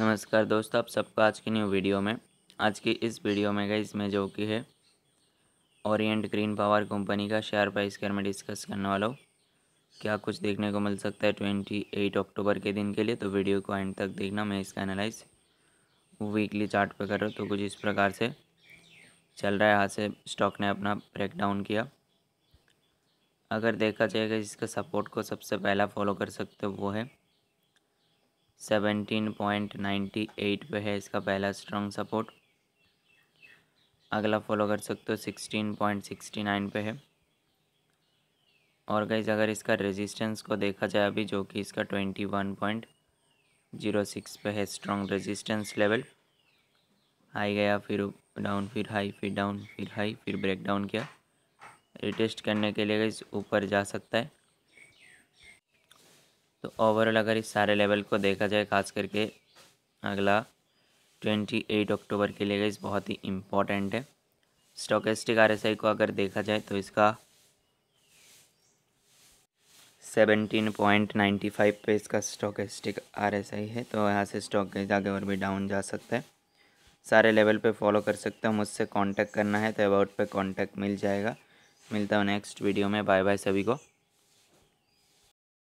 नमस्कार दोस्तों आप सबका आज की न्यू वीडियो में आज की इस वीडियो में गई इसमें जो कि है ओरिएंट ग्रीन पावर कंपनी का शेयर प्राइस के मैं डिस्कस करने वाला हूँ क्या कुछ देखने को मिल सकता है ट्वेंटी एट अक्टूबर के दिन के लिए तो वीडियो को एंड तक देखना मैं इसका एनालाइज वीकली चार्ट पे कर रहा हूँ तो कुछ इस प्रकार से चल रहा है यहाँ से स्टॉक ने अपना ब्रेकडाउन किया अगर देखा जाएगा इसका सपोर्ट को सबसे पहला फॉलो कर सकते हो वो है सेवेंटीन पॉइंट नाइन्टी एट पर है इसका पहला स्ट्रॉन्ग सपोर्ट अगला फॉलो कर सकते हो सिक्सटीन पॉइंट सिक्सटी नाइन पर है और गाइज अगर इसका रेजिस्टेंस को देखा जाए अभी जो कि इसका twenty one point zero six पे है स्ट्रॉन्ग रेजिस्टेंस लेवल हाई गया फिर डाउन फिर हाई फिर डाउन फिर हाई फिर ब्रेक डाउन किया रिटेस्ट करने के लिए गाइज ऊपर जा सकता है तो ओवरऑल अगर इस सारे लेवल को देखा जाए खास करके अगला ट्वेंटी एट अक्टूबर के लिए इस बहुत ही इम्पोर्टेंट है स्टोकेस्टिक आरएसआई को अगर देखा जाए तो इसका सेवेंटीन पॉइंट नाइन्टी फाइव पे इसका स्टोकेस्टिक आरएसआई है तो यहाँ से स्टॉक के आगे और भी डाउन जा सकता है सारे लेवल पे फॉलो कर सकते हो मुझसे कांटेक्ट करना है तो अबाउट पे कांटेक्ट मिल जाएगा मिलता हूँ नेक्स्ट वीडियो में बाय बाय सभी को